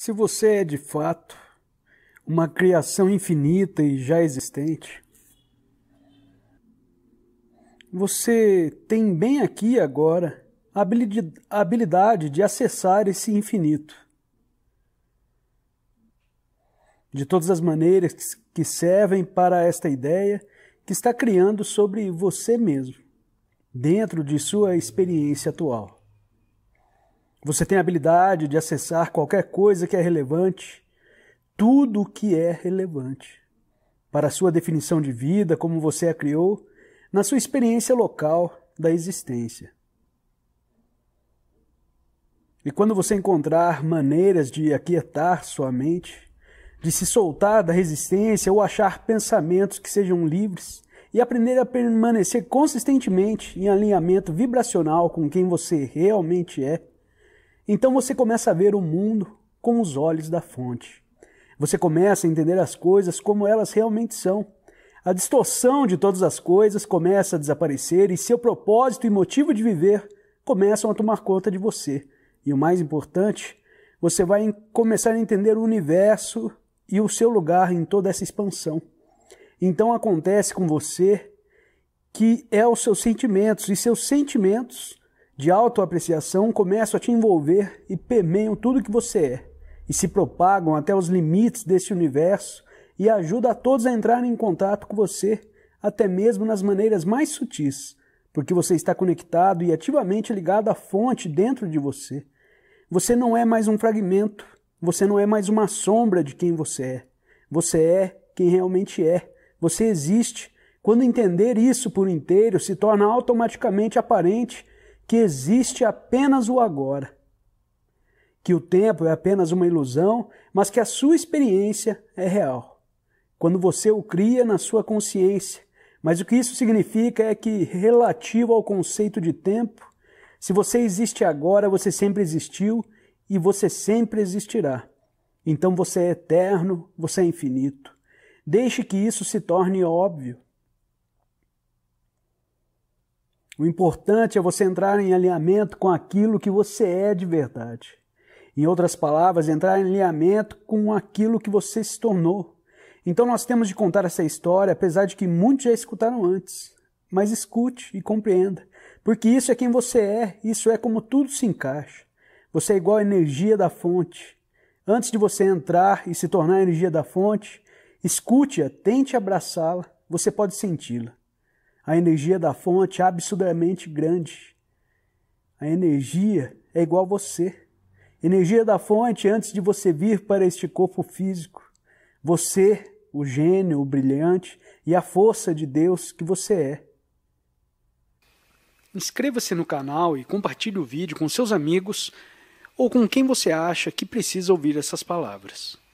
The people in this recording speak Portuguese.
Se você é de fato uma criação infinita e já existente, você tem bem aqui agora a habilidade de acessar esse infinito. De todas as maneiras que servem para esta ideia que está criando sobre você mesmo, dentro de sua experiência atual. Você tem a habilidade de acessar qualquer coisa que é relevante, tudo que é relevante. Para a sua definição de vida, como você a criou, na sua experiência local da existência. E quando você encontrar maneiras de aquietar sua mente, de se soltar da resistência ou achar pensamentos que sejam livres, e aprender a permanecer consistentemente em alinhamento vibracional com quem você realmente é, então você começa a ver o mundo com os olhos da fonte. Você começa a entender as coisas como elas realmente são. A distorção de todas as coisas começa a desaparecer e seu propósito e motivo de viver começam a tomar conta de você. E o mais importante, você vai começar a entender o universo e o seu lugar em toda essa expansão. Então acontece com você que é os seus sentimentos, e seus sentimentos de autoapreciação começam a te envolver e permeiam tudo que você é, e se propagam até os limites desse universo e ajuda a todos a entrarem em contato com você, até mesmo nas maneiras mais sutis, porque você está conectado e ativamente ligado à fonte dentro de você. Você não é mais um fragmento, você não é mais uma sombra de quem você é. Você é quem realmente é. Você existe. Quando entender isso por inteiro, se torna automaticamente aparente que existe apenas o agora, que o tempo é apenas uma ilusão, mas que a sua experiência é real. Quando você o cria na sua consciência, mas o que isso significa é que, relativo ao conceito de tempo, se você existe agora, você sempre existiu e você sempre existirá. Então você é eterno, você é infinito. Deixe que isso se torne óbvio. O importante é você entrar em alinhamento com aquilo que você é de verdade. Em outras palavras, entrar em alinhamento com aquilo que você se tornou. Então nós temos de contar essa história, apesar de que muitos já escutaram antes. Mas escute e compreenda, porque isso é quem você é, isso é como tudo se encaixa. Você é igual à energia da fonte. Antes de você entrar e se tornar a energia da fonte, escute-a, tente abraçá-la, você pode senti-la a energia da fonte é absurdamente grande. A energia é igual a você. Energia da fonte é antes de você vir para este corpo físico. Você, o gênio, o brilhante e a força de Deus que você é. Inscreva-se no canal e compartilhe o vídeo com seus amigos ou com quem você acha que precisa ouvir essas palavras.